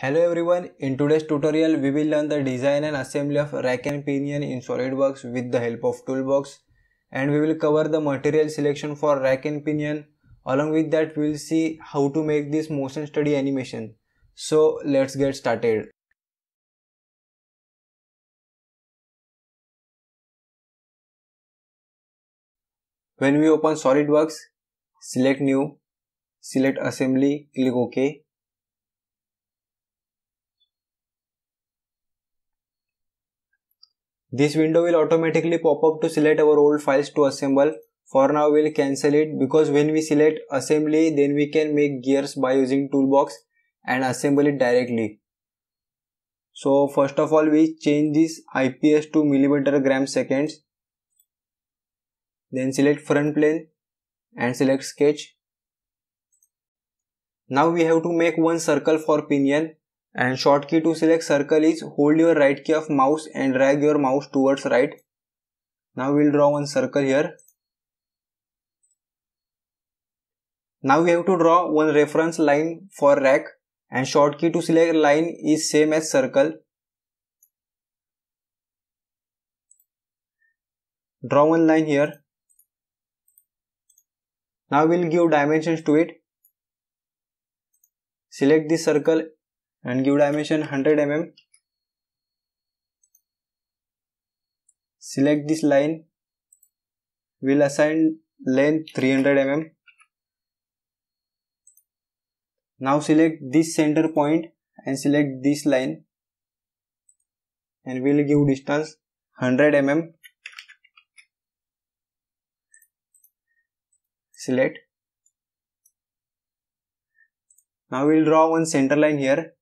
Hello everyone, in today's tutorial we will learn the design and assembly of rack and pinion in SolidWorks with the help of toolbox and we will cover the material selection for rack and pinion along with that we will see how to make this motion study animation. So let's get started. When we open SolidWorks, select new, select assembly, click OK This window will automatically pop up to select our old files to assemble. For now we'll cancel it because when we select assembly then we can make gears by using toolbox and assemble it directly. So first of all we change this IPS to millimeter gram seconds. Then select front plane and select sketch. Now we have to make one circle for pinion and short key to select circle is hold your right key of mouse and drag your mouse towards right now we'll draw one circle here now we have to draw one reference line for rack and short key to select line is same as circle draw one line here now we'll give dimensions to it select the circle and give dimension 100 mm select this line we'll assign length 300 mm now select this center point and select this line and we'll give distance 100 mm select now we'll draw one center line here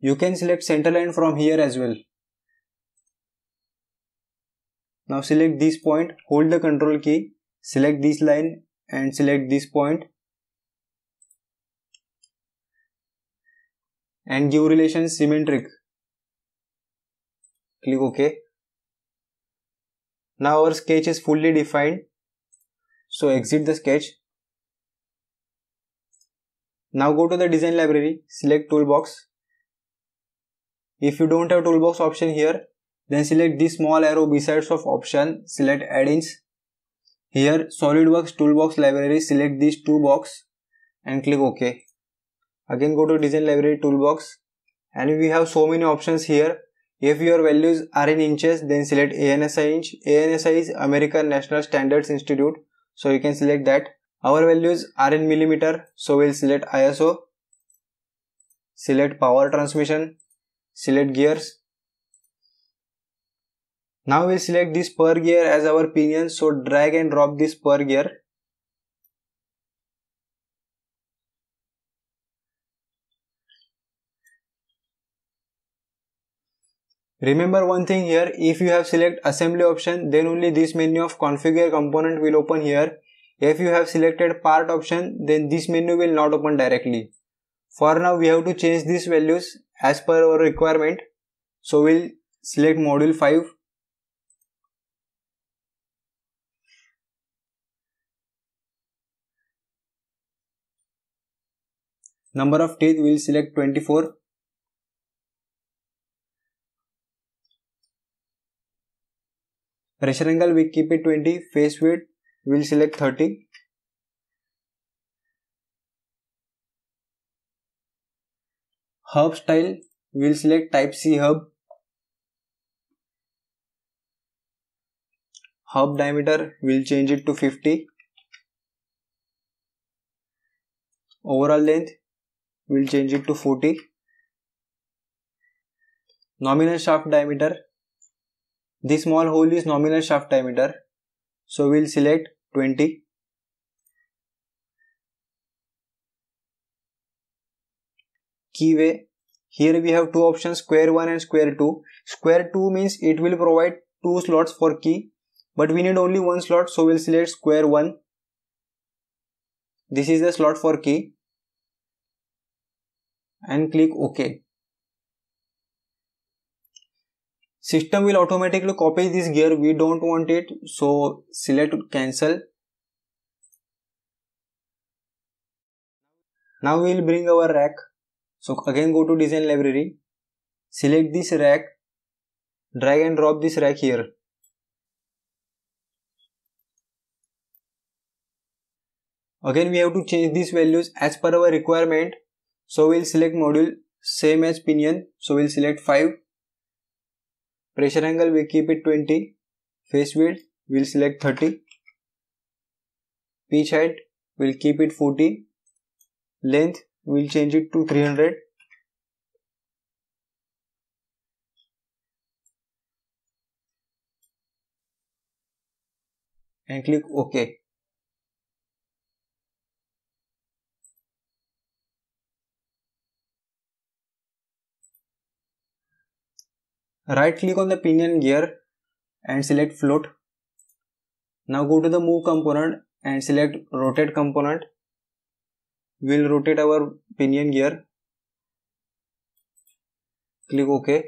you can select center line from here as well now select this point hold the control key select this line and select this point and give relation symmetric click ok now our sketch is fully defined so exit the sketch now go to the design library select toolbox if you don't have toolbox option here, then select this small arrow besides of option, select add-ins. Here SolidWorks toolbox library, select these two box and click OK. Again go to design library toolbox and we have so many options here. If your values are in inches then select ANSI inch. ANSI is American National Standards Institute so you can select that. Our values are in millimeter so we'll select ISO. Select power transmission select gears now we select this per gear as our pinion so drag and drop this per gear Remember one thing here, if you have select assembly option then only this menu of configure component will open here. If you have selected part option then this menu will not open directly. For now we have to change these values as per our requirement so we'll select module 5 number of teeth we'll select 24 pressure angle we keep it 20 face width we'll select 30 Hub style, we will select type C hub. Hub diameter, we will change it to 50. Overall length, we will change it to 40. Nominal shaft diameter, this small hole is nominal shaft diameter. So we will select 20 keyway. Here we have two options square 1 and square 2. Square 2 means it will provide two slots for key but we need only one slot so we'll select square 1. This is the slot for key and click OK. System will automatically copy this gear we don't want it so select cancel Now we will bring our rack. So again go to design library, select this rack, drag and drop this rack here. Again we have to change these values as per our requirement. So we'll select module same as pinion. So we'll select 5. Pressure angle we keep it 20. Face width we'll select 30. Pitch height we'll keep it 40. Length we'll change it to 300 and click OK. Right click on the pinion gear and select float. Now go to the move component and select rotate component we'll rotate our pinion gear click ok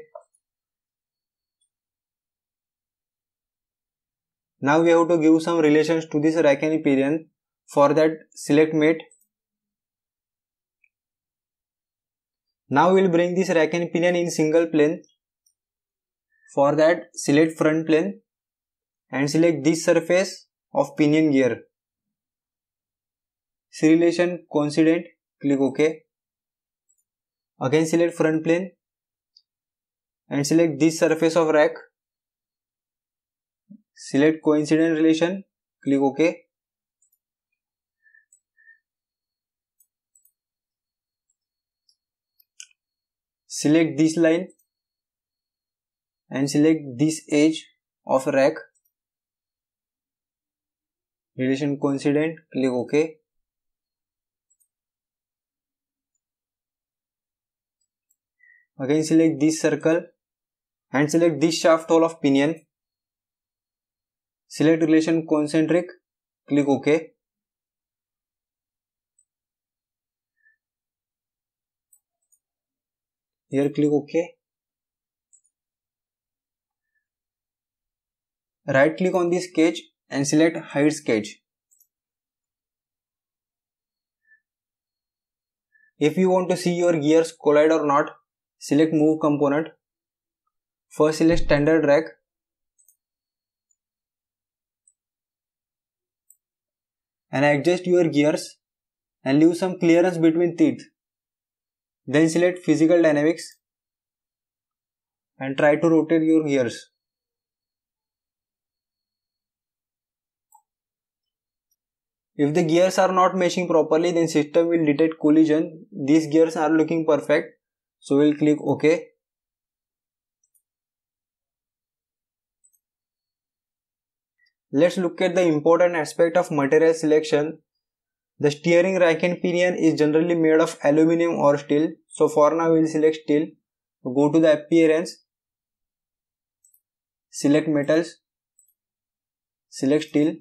now we have to give some relations to this rack and pinion for that select mate now we'll bring this rack and pinion in single plane for that select front plane and select this surface of pinion gear relation coincident click ok again select front plane and select this surface of rack select coincident relation click ok select this line and select this edge of rack relation coincident click ok again select this circle and select this shaft hole of pinion select relation concentric click ok here click ok right click on this sketch and select hide sketch if you want to see your gears collide or not select move component first select standard rack and adjust your gears and leave some clearance between teeth then select physical dynamics and try to rotate your gears If the gears are not meshing properly then system will detect collision. These gears are looking perfect so we'll click OK. Let's look at the important aspect of material selection. The steering rack and pinion is generally made of aluminum or steel. So for now we'll select steel. Go to the appearance. Select metals. Select steel.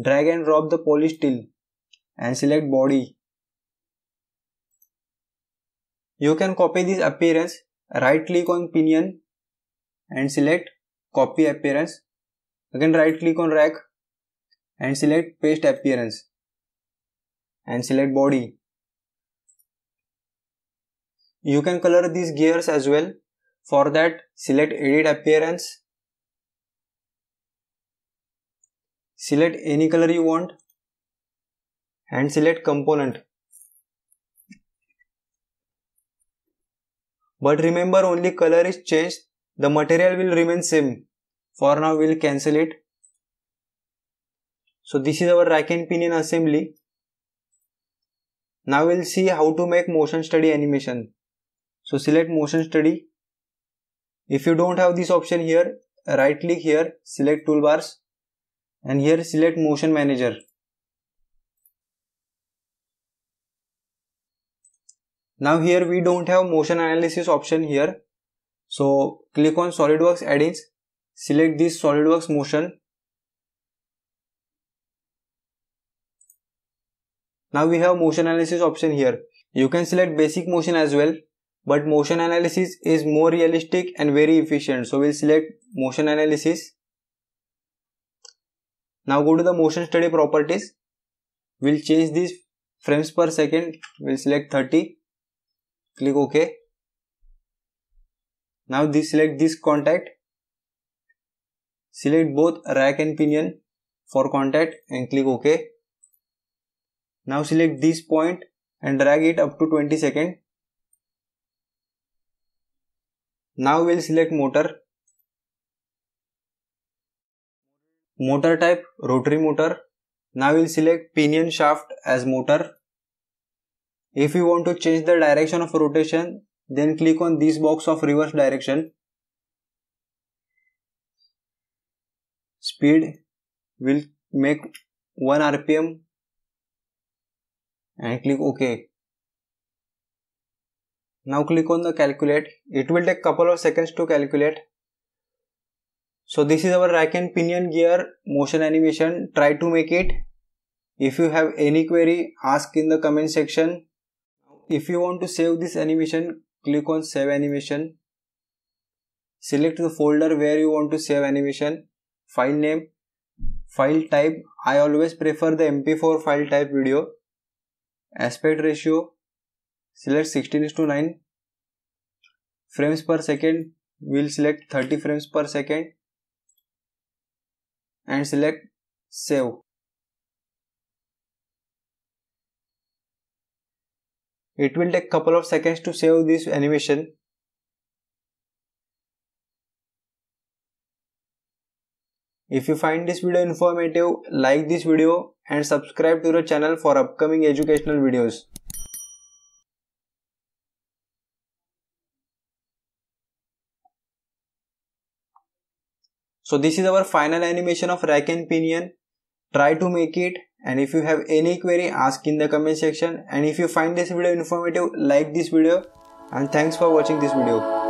Drag and drop the polished steel and select body you can copy this appearance, right click on pinion and select copy appearance. Again right click on rack and select paste appearance and select body. You can color these gears as well. For that select edit appearance. Select any color you want and select component But remember only color is changed. The material will remain same. For now we'll cancel it. So this is our rack and pinion assembly. Now we'll see how to make motion study animation. So select motion study. If you don't have this option here, right click here, select toolbars and here select motion manager. now here we don't have motion analysis option here so click on solidworks add-ins select this solidworks motion now we have motion analysis option here you can select basic motion as well but motion analysis is more realistic and very efficient so we'll select motion analysis now go to the motion study properties we'll change this frames per second we'll select 30 click ok now this select this contact select both rack and pinion for contact and click ok now select this point and drag it up to 20 second now we'll select motor motor type rotary motor now we'll select pinion shaft as motor if you want to change the direction of rotation, then click on this box of reverse direction. Speed will make 1 RPM and click OK. Now click on the calculate. It will take couple of seconds to calculate. So this is our rack and pinion gear motion animation. Try to make it. If you have any query, ask in the comment section if you want to save this animation click on save animation select the folder where you want to save animation file name file type I always prefer the mp4 file type video aspect ratio select 16 to 9 frames per second we'll select 30 frames per second and select save It will take couple of seconds to save this animation. If you find this video informative, like this video and subscribe to the channel for upcoming educational videos. So this is our final animation of rack and pinion. Try to make it and if you have any query ask in the comment section and if you find this video informative like this video and thanks for watching this video